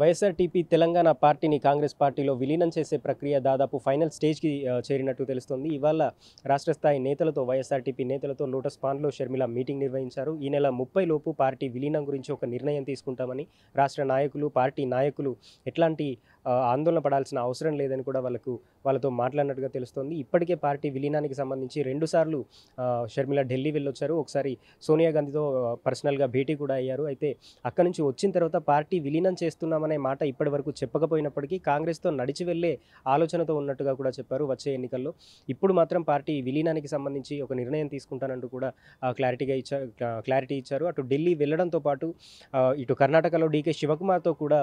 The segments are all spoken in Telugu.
వైఎస్ఆర్టీపీ తెలంగాణ పార్టీని కాంగ్రెస్ పార్టీలో విలీనం చేసే ప్రక్రియ దాదాపు ఫైనల్ స్టేజ్కి చేరినట్టు తెలుస్తోంది ఇవాళ రాష్ట్ర స్థాయి నేతలతో వైఎస్ఆర్టీపీ నేతలతో లోటస్ పాన్లో షర్మిల మీటింగ్ నిర్వహించారు ఈ నెల ముప్పై లోపు పార్టీ విలీనం గురించి ఒక నిర్ణయం తీసుకుంటామని రాష్ట్ర నాయకులు పార్టీ నాయకులు ఎట్లాంటి ఆందోళన పడాల్సిన అవసరం లేదని కూడా వాళ్ళకు వాళ్ళతో మాట్లాడినట్టుగా తెలుస్తోంది ఇప్పటికే పార్టీ విలీనానికి సంబంధించి రెండుసార్లు షర్మిల ఢిల్లీ వెళ్ళొచ్చారు ఒకసారి సోనియా గాంధీతో పర్సనల్గా భేటీ కూడా అయ్యారు అయితే అక్కడి నుంచి వచ్చిన తర్వాత పార్టీ విలీనం చేస్తున్నాం చేస్తామనే మాట ఇప్పటి వరకు చెప్పకపోయినప్పటికీ కాంగ్రెస్తో నడిచి వెళ్లే ఆలోచనతో ఉన్నట్టుగా కూడా చెప్పారు వచ్చే ఎన్నికల్లో ఇప్పుడు మాత్రం పార్టీ విలీనానికి సంబంధించి ఒక నిర్ణయం తీసుకుంటానంటూ కూడా క్లారిటీగా ఇచ్చారు క్లారిటీ ఇచ్చారు అటు ఢిల్లీ వెళ్లడంతో పాటు ఇటు కర్ణాటకలో డీకే శివకుమార్తో కూడా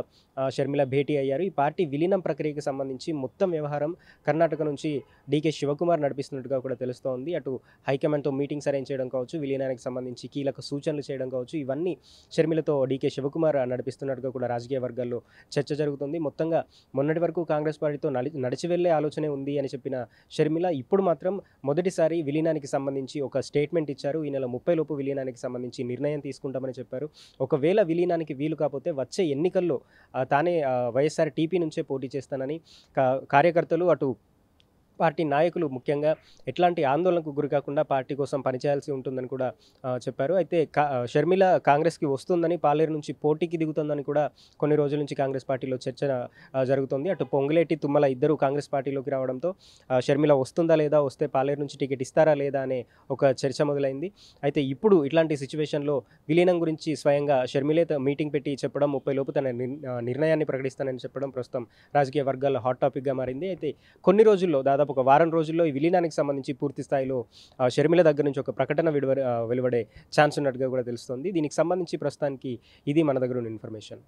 షర్మిల భేటీ అయ్యారు ఈ పార్టీ విలీనం ప్రక్రియకు సంబంధించి మొత్తం వ్యవహారం కర్ణాటక నుంచి డీకే శివకుమార్ నడిపిస్తున్నట్టుగా కూడా తెలుస్తోంది అటు హైకమాండ్తో మీటింగ్స్ అరేంజ్ చేయడం కావచ్చు విలీనానికి సంబంధించి కీలక సూచనలు చేయడం కావచ్చు ఇవన్నీ షర్మిలతో డీకే శివకుమార్ నడిపిస్తున్నట్టుగా కూడా రాజకీయ వర్గాలు వర్గాల్లో చర్చ జరుగుతుంది మొత్తంగా మొన్నటి వరకు కాంగ్రెస్ పార్టీతో నడిచి వెళ్లే ఆలోచనే ఉంది అని చెప్పిన షర్మిల ఇప్పుడు మాత్రం మొదటిసారి విలీనానికి సంబంధించి ఒక స్టేట్మెంట్ ఇచ్చారు ఈ నెల ముప్పై లోపు విలీనానికి సంబంధించి నిర్ణయం తీసుకుంటామని చెప్పారు ఒకవేళ విలీనానికి వీలు కాకపోతే వచ్చే ఎన్నికల్లో తానే వైఎస్ఆర్ టీపీ నుంచే పోటీ చేస్తానని కార్యకర్తలు అటు పార్టీ నాయకులు ముఖ్యంగా ఎట్లాంటి ఆందోళనకు గురికాకుండా పార్టీ కోసం పనిచేయాల్సి ఉంటుందని కూడా చెప్పారు అయితే షర్మిల కాంగ్రెస్కి వస్తుందని పాలేరు నుంచి పోటీకి దిగుతుందని కూడా కొన్ని రోజుల నుంచి కాంగ్రెస్ పార్టీలో చర్చ జరుగుతుంది అటు పొంగులేటి తుమ్మల ఇద్దరు కాంగ్రెస్ పార్టీలోకి రావడంతో షర్మిల వస్తుందా లేదా వస్తే పాలేరు నుంచి టికెట్ ఇస్తారా లేదా అనే ఒక చర్చ మొదలైంది అయితే ఇప్పుడు ఇట్లాంటి సిచ్యువేషన్లో విలీనం గురించి స్వయంగా షర్మిలే మీటింగ్ పెట్టి చెప్పడం ముప్పై లోపు తన నిర్ణయాన్ని ప్రకటిస్తానని చెప్పడం ప్రస్తుతం రాజకీయ వర్గాల్లో హాట్ టాపిక్గా మారింది అయితే కొన్ని రోజుల్లో దాదాపు దాదాపు ఒక వారం రోజుల్లో ఈ విలీనానికి సంబంధించి పూర్తి స్థాయిలో షర్మిల దగ్గర నుంచి ఒక ప్రకటన విడువ వెలువడే ఛాన్స్ ఉన్నట్టుగా కూడా తెలుస్తుంది దీనికి సంబంధించి ప్రస్తుతానికి ఇది మన దగ్గర ఉన్న ఇన్ఫర్మేషన్